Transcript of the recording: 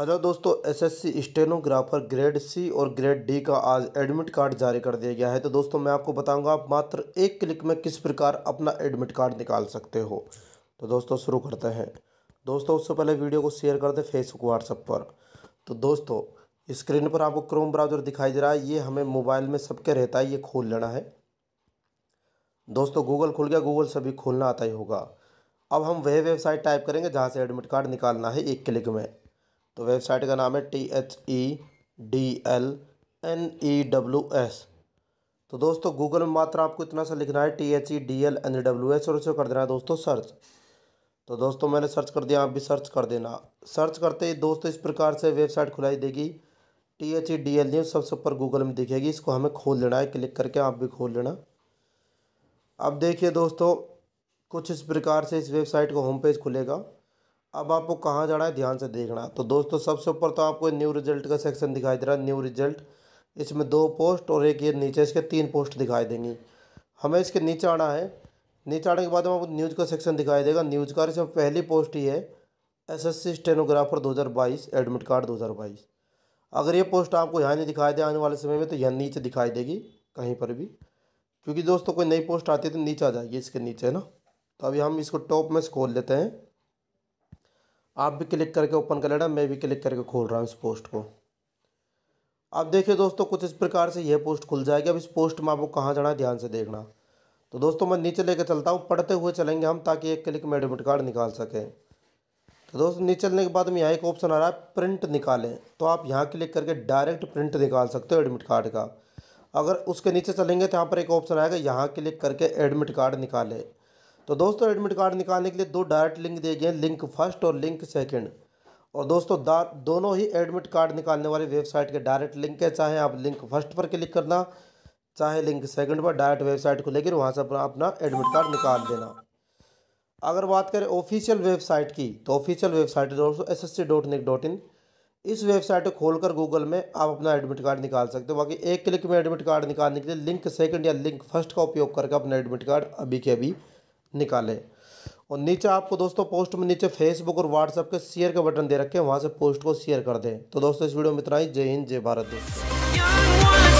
आदा हाँ दोस्तों एसएससी स्टेनोग्राफर ग्रेड सी और ग्रेड डी का आज एडमिट कार्ड जारी कर दिया गया है तो दोस्तों मैं आपको बताऊंगा आप मात्र एक क्लिक में किस प्रकार अपना एडमिट कार्ड निकाल सकते हो तो दोस्तों शुरू करते हैं दोस्तों उससे पहले वीडियो को शेयर कर दें फेसबुक व्हाट्सएप पर तो दोस्तों स्क्रीन पर आपको क्रोम ब्राउजर दिखाई दे रहा है ये हमें मोबाइल में सबके रहता है ये खोल लेना है दोस्तों गूगल खुल गया गूगल से भी खोलना आता ही होगा अब हम वह वेबसाइट टाइप करेंगे जहाँ से एडमिट कार्ड निकालना है एक क्लिक में तो वेबसाइट का नाम है T H E D L N E W S तो दोस्तों गूगल में मात्र आपको इतना सा लिखना है T H E D L N E W S और उसे कर देना है दोस्तों सर्च तो दोस्तों मैंने सर्च कर दिया आप भी सर्च कर देना सर्च करते ही दोस्तों इस प्रकार से वेबसाइट खुलाई देगी T H E D L news सबसे ऊपर गूगल में दिखेगी इसको हमें खोल लेना है क्लिक करके आप भी खोल लेना अब देखिए दोस्तों कुछ इस प्रकार से इस वेबसाइट का होम पेज खुलेगा अब आपको कहाँ जाना है ध्यान से देखना तो दोस्तों सबसे ऊपर तो आपको न्यू रिजल्ट का सेक्शन दिखाई दे रहा है न्यू रिजल्ट इसमें दो पोस्ट और एक ये नीचे इसके तीन पोस्ट दिखाई देंगी हमें इसके नीचे आना है नीचे आने के बाद हम आपको न्यूज़ का सेक्शन दिखाई देगा न्यूज़ का इसमें पहली पोस्ट ही है एसएससी स्टेनोग्राफर 2022 एडमिट कार्ड 2022 अगर ये पोस्ट आपको यहाँ नहीं दिखाई दे आने वाले समय में तो यहाँ नीचे दिखाई देगी कहीं पर भी क्योंकि दोस्तों कोई नई पोस्ट आती है तो नीचे आ जाएगी इसके नीचे ना तो अभी हम इसको टॉप में स्कोर लेते हैं आप भी क्लिक करके ओपन कर लेना मैं भी क्लिक करके खोल रहा हूँ इस पोस्ट को अब देखिए दोस्तों कुछ इस प्रकार से यह पोस्ट खुल जाएगी अब इस पोस्ट में आपको कहाँ जाना है ध्यान से देखना तो दोस्तों मैं नीचे लेकर चलता हूँ पढ़ते हुए चलेंगे हम ताकि एक क्लिक में एडमिट कार्ड निकाल सकें तो दोस्तों नीचे चलने के बाद में यहाँ एक ऑप्शन आ रहा है प्रिंट निकालें तो आप यहाँ क्लिक करके डायरेक्ट प्रिंट निकाल सकते हो एडमिट कार्ड का अगर उसके नीचे चलेंगे तो यहाँ पर एक ऑप्शन आएगा यहाँ क्लिक करके एडमिट कार्ड निकालें तो दोस्तों एडमिट कार्ड निकालने के लिए दो डायरेक्ट लिंक दिए गए लिंक फर्स्ट और लिंक सेकंड और दोस्तों दोनों ही एडमिट कार्ड निकालने वाली वेबसाइट के डायरेक्ट लिंक है चाहे आप लिंक फर्स्ट पर क्लिक करना चाहे लिंक सेकंड पर डायरेक्ट वेबसाइट को लेकर वहाँ से अपना अपना एडमिट कार्ड निकाल देना अगर बात करें ऑफिशियल वेबसाइट की तो ऑफिशियल वेबसाइट दोस्तों S S C dot NIC dot in इस वेबसाइट को खोलकर गूगल में आप अपना एडमिट कार्ड निकाल सकते हो बाकी एक क्लिक में एडमिट कार्ड निकालने के लिए लिंक सेकंड या लिंक फर्स्ट का उपयोग करके अपना एडमिट कार्ड अभी के अभी निकाले और नीचे आपको दोस्तों पोस्ट में नीचे फेसबुक और व्हाट्सएप के शेयर के बटन दे रखे हैं वहाँ से पोस्ट को शेयर कर दें तो दोस्तों इस वीडियो में इतना ही जय हिंद जय भारत दोस्तों